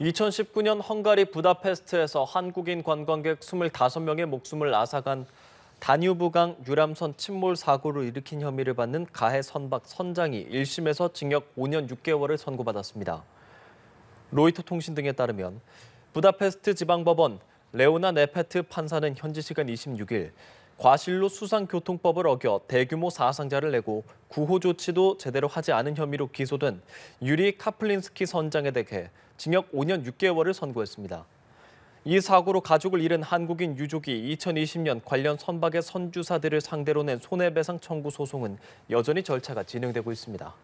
2019년 헝가리 부다페스트에서 한국인 관광객 25명의 목숨을 앗아간 다뉴브강 유람선 침몰 사고를 일으킨 혐의를 받는 가해 선박 선장이 1심에서 징역 5년 6개월을 선고받았습니다. 로이터 통신 등에 따르면 부다페스트 지방법원 레오나 네페트 판사는 현지 시간 26일 과실로 수상교통법을 어겨 대규모 사상자를 내고 구호 조치도 제대로 하지 않은 혐의로 기소된 유리 카플린스키 선장에 대해 징역 5년 6개월을 선고했습니다. 이 사고로 가족을 잃은 한국인 유족이 2020년 관련 선박의 선주사들을 상대로 낸 손해배상 청구 소송은 여전히 절차가 진행되고 있습니다.